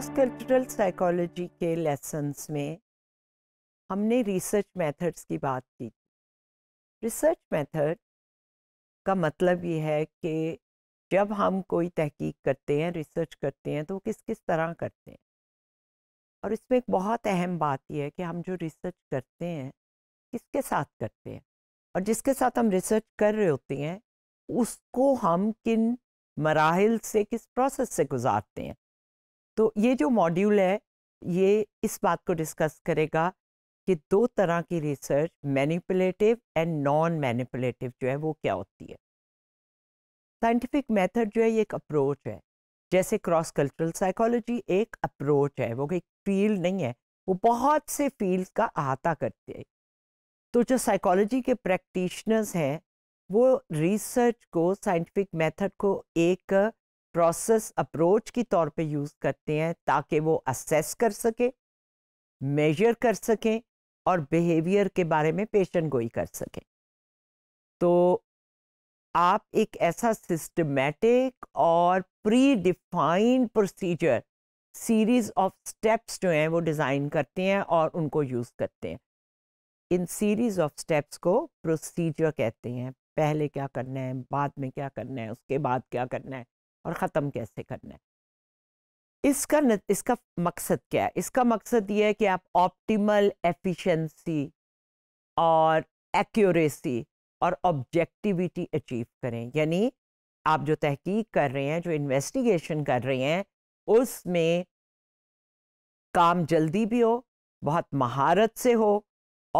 cross cultural psychology के lessons में हमने रिसर्च मेथड्स की बात की थी रिसर्च मेथड का मतलब ये है कि जब हम कोई तहकीक करते हैं रिसर्च करते हैं तो किस किस तरह करते हैं और इसमें एक बहुत अहम बात यह है कि हम जो रिसर्च करते हैं किसके साथ करते हैं और जिसके साथ हम रिसर्च कर रहे होते हैं उसको हम किन मराहल से किस प्रोसेस से गुजारते हैं तो ये जो मॉड्यूल है ये इस बात को डिस्कस करेगा कि दो तरह की research manipulative and non manipulative जो है वो क्या होती है साइंटिफिक मेथड जो है ये एक अप्रोच है जैसे क्रॉस कल्चरल साइकोलॉजी एक अप्रोच है वो एक फील्ड नहीं है वो बहुत से फील्ड का अहाता करती है तो जो साइकोलॉजी के प्रैक्टिशनर्स हैं वो रिसर्च को साइंटिफिक मेथड को एक प्रोसेस अप्रोच की तौर पे यूज़ करते हैं ताकि वो असेस कर सके मेजर कर सकें और बिहेवियर के बारे में पेशन गोई कर सकें तो आप एक ऐसा सिस्टमेटिक और predefined procedure series of steps जो हैं वो डिज़ाइन करते हैं और उनको यूज़ करते हैं इन सीरीज़ ऑफ स्टेप्स को प्रोसीजर कहते हैं पहले क्या करना है बाद में क्या करना है उसके बाद क्या करना है और ख़त्म कैसे करना है इसका न, इसका मकसद क्या है इसका मकसद ये है कि आप ऑप्टिमल एफिशिएंसी और एक्यूरेसी और ऑब्जेक्टिविटी अचीव करें यानी आप जो तहकीक कर रहे हैं जो इन्वेस्टिगेशन कर रहे हैं उसमें काम जल्दी भी हो बहुत महारत से हो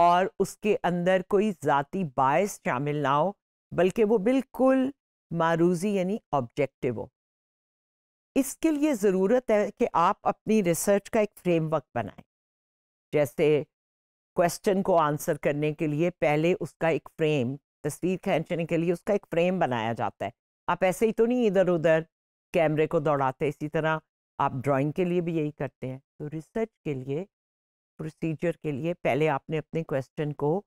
और उसके अंदर कोई ज़ाती बायस शामिल ना हो बल्कि वो बिल्कुल मारूजी यानी ऑब्जेक्टिव हो इसके लिए ज़रूरत है कि आप अपनी रिसर्च का एक फ्रेमवर्क बनाएं जैसे क्वेश्चन को आंसर करने के लिए पहले उसका एक फ्रेम तस्वीर खींचने के लिए उसका एक फ्रेम बनाया जाता है आप ऐसे ही तो नहीं इधर उधर कैमरे को दौड़ाते इसी तरह आप ड्राइंग के लिए भी यही करते हैं तो रिसर्च के लिए प्रोसीजर के लिए पहले आपने अपने क्वेश्चन को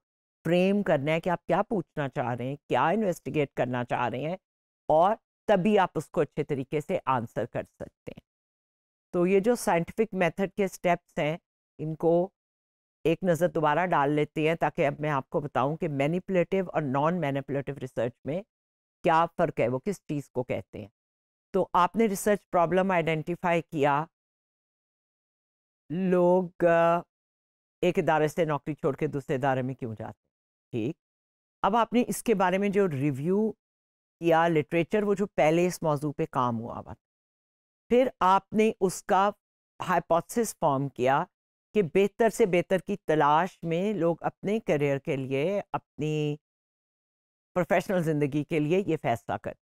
फ्रेम करना है कि आप क्या पूछना चाह रहे हैं क्या इन्वेस्टिगेट करना चाह रहे हैं और तभी आप उसको अच्छे तरीके से आंसर कर सकते हैं तो ये जो साइंटिफिक मेथड के स्टेप्स हैं इनको एक नज़र दोबारा डाल लेते हैं ताकि अब मैं आपको बताऊं कि मैनिपुलेटिव और नॉन मैनिपुलेटिव रिसर्च में क्या फ़र्क है वो किस चीज़ को कहते हैं तो आपने रिसर्च प्रॉब्लम आइडेंटिफाई किया लोग एक इदारे से नौकरी छोड़ के दूसरे इदारे में क्यों जाते हैं ठीक अब आपने इसके बारे में जो रिव्यू किया लिटरेचर वो जो पहले इस मौजू पे काम हुआ हुआ फिर आपने उसका हाइपोथेसिस फॉर्म किया कि बेहतर से बेहतर की तलाश में लोग अपने करियर के लिए अपनी प्रोफेशनल ज़िंदगी के लिए ये फैसला कर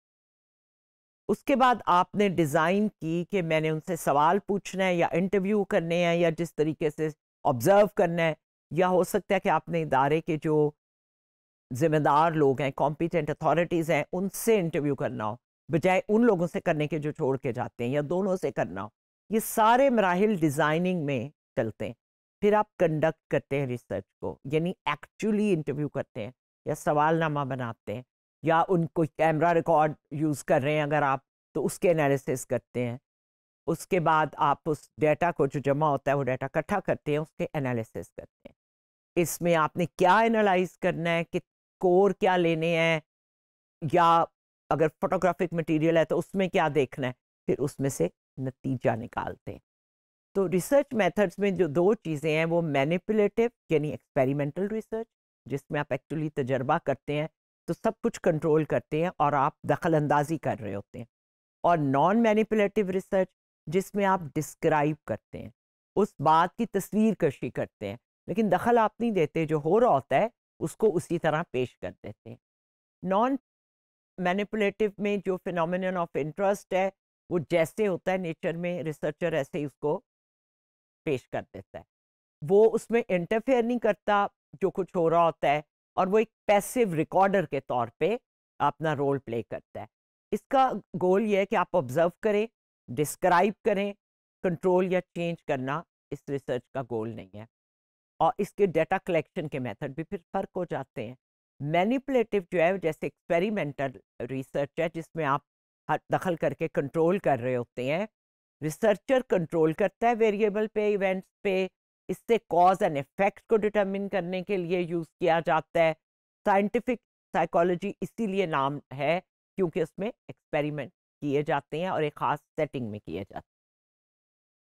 उसके बाद आपने डिज़ाइन की कि मैंने उनसे सवाल पूछना है या इंटरव्यू करने हैं या जिस तरीके से ऑब्ज़र्व करना है या हो सकता है कि आपने इदारे के जो जिम्मेदार लोग हैं कॉम्पिटेंट अथॉरिटीज़ हैं उनसे इंटरव्यू करना हो बजाय उन लोगों से करने के जो छोड़ के जाते हैं या दोनों से करना हो ये सारे मराहल डिज़ाइनिंग में चलते हैं फिर आप कंडक्ट करते हैं रिसर्च को यानी एक्चुअली इंटरव्यू करते हैं या सवालनामा बनाते हैं या उनको कैमरा रिकॉर्ड यूज़ कर रहे हैं अगर आप तो उसके एनालिसिस करते हैं उसके बाद आप उस डेटा को जो जमा होता है वो डेटा इकट्ठा करते हैं उसके एनालिसिस करते हैं इसमें आपने क्या एनालाइज करना है कि कोर क्या लेने हैं या अगर फोटोग्राफिक मटेरियल है तो उसमें क्या देखना है फिर उसमें से नतीजा निकालते हैं तो रिसर्च मेथड्स में जो दो चीज़ें हैं वो मैनिपुलेटिव यानी एक्सपेरिमेंटल रिसर्च जिसमें आप एक्चुअली तजर्बा करते हैं तो सब कुछ कंट्रोल करते हैं और आप दखल अंदाजी कर रहे होते हैं और नॉन मैनिपुलेटिव रिसर्च जिसमें आप डिस्क्राइब करते हैं उस बात की तस्वीर कशी करते हैं लेकिन दखल आप नहीं देते जो हो रहा होता है उसको उसी तरह पेश कर देते हैं नॉन मैनिपुलेटिव में जो फिनमिन ऑफ इंटरेस्ट है वो जैसे होता है नेचर में रिसर्चर ऐसे ही उसको पेश कर देता है वो उसमें इंटरफेयर नहीं करता जो कुछ हो रहा होता है और वो एक पैसिव रिकॉर्डर के तौर पे अपना रोल प्ले करता है इसका गोल ये है कि आप ऑब्जर्व करें डिस्क्राइब करें कंट्रोल या चेंज करना इस रिसर्च का गोल नहीं है और इसके डेटा कलेक्शन के मेथड भी फिर फर्क हो जाते हैं मैनिपुलेटिव जो है जैसे एक्सपेरिमेंटल रिसर्च है जिसमें आप दखल करके कंट्रोल कर रहे होते हैं रिसर्चर कंट्रोल करता है वेरिएबल पे इवेंट्स पे इससे कॉज एंड इफेक्ट को डिटरमिन करने के लिए यूज़ किया जाता है साइंटिफिक साइकोलॉजी इसीलिए नाम है क्योंकि उसमें एक्सपेरिमेंट किए जाते हैं और एक ख़ास सेटिंग में किए जाते हैं